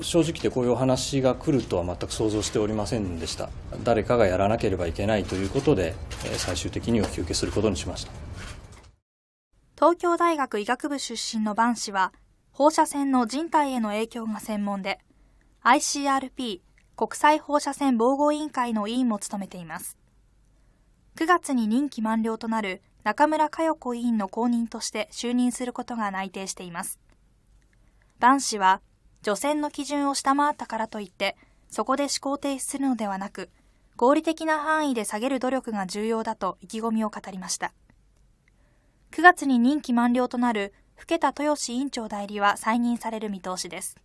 正直でこういうお話が来るとは全く想像しておりませんでした誰かがやらなければいけないということで最終的には休憩することにしました東京大学医学部出身のバン氏は放射線の人体への影響が専門で ICRP 国際放射線防護委員会の委員も務めています9月に任期満了となる中村佳代子委員の後任として就任することが内定しています。万氏は除染の基準を下回ったからといってそこで思考停止するのではなく合理的な範囲で下げる努力が重要だと意気込みを語りました9月に任期満了となる更田豊志委員長代理は再任される見通しです